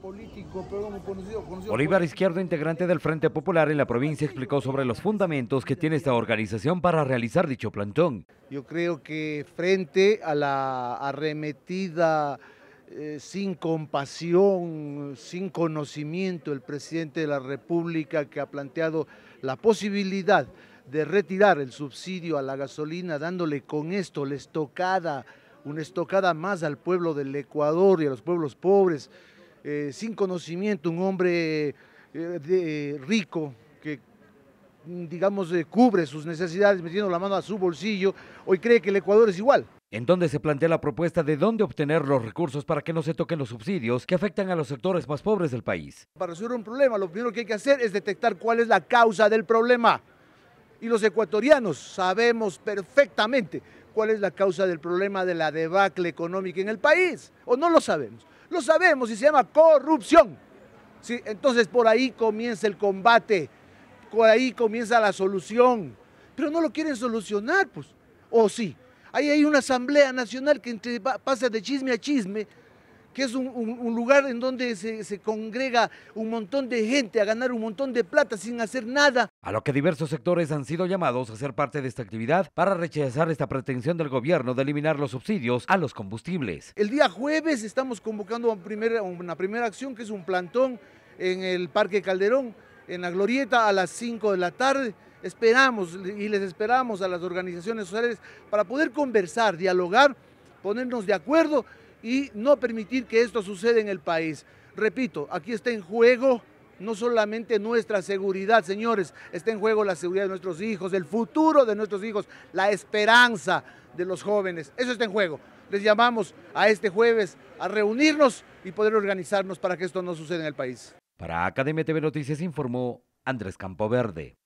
político, Bolívar Izquierdo, integrante del Frente Popular en la provincia, explicó sobre los fundamentos que tiene esta organización para realizar dicho plantón. Yo creo que frente a la arremetida eh, sin compasión, sin conocimiento, el presidente de la República que ha planteado la posibilidad de retirar el subsidio a la gasolina, dándole con esto la estocada, una estocada más al pueblo del Ecuador y a los pueblos pobres, eh, sin conocimiento, un hombre eh, rico que mm, digamos, eh, cubre sus necesidades metiendo la mano a su bolsillo, hoy cree que el Ecuador es igual. En donde se plantea la propuesta de dónde obtener los recursos para que no se toquen los subsidios que afectan a los sectores más pobres del país. Para resolver un problema, lo primero que hay que hacer es detectar cuál es la causa del problema. Y los ecuatorianos sabemos perfectamente cuál es la causa del problema de la debacle económica en el país, o no lo sabemos. Lo sabemos y se llama corrupción. Entonces por ahí comienza el combate, por ahí comienza la solución. Pero no lo quieren solucionar, pues. ¿O sí? Ahí hay una asamblea nacional que pasa de chisme a chisme que es un, lugar en donde se, congrega un montón de gente a ganar un montón de plata sin hacer nada. A lo que diversos sectores han sido llamados a ser parte de esta actividad para rechazar esta pretensión del gobierno de eliminar los subsidios a los combustibles. El día jueves estamos convocando una primera acción que es un plantón en el Parque Calderón, en la Glorieta, a las 5 de la tarde esperamos y les esperamos a las organizaciones sociales para poder conversar, dialogar, ponernos de acuerdo y no permitir que esto suceda en el país. Repito, aquí está en juego no solamente nuestra seguridad, señores, está en juego la seguridad de nuestros hijos, el futuro de nuestros hijos, la esperanza de los jóvenes. Eso está en juego. Les llamamos a este jueves a reunirnos y poder organizarnos para que esto no suceda en el país. Para Academia TV Noticias informó Andrés Verde.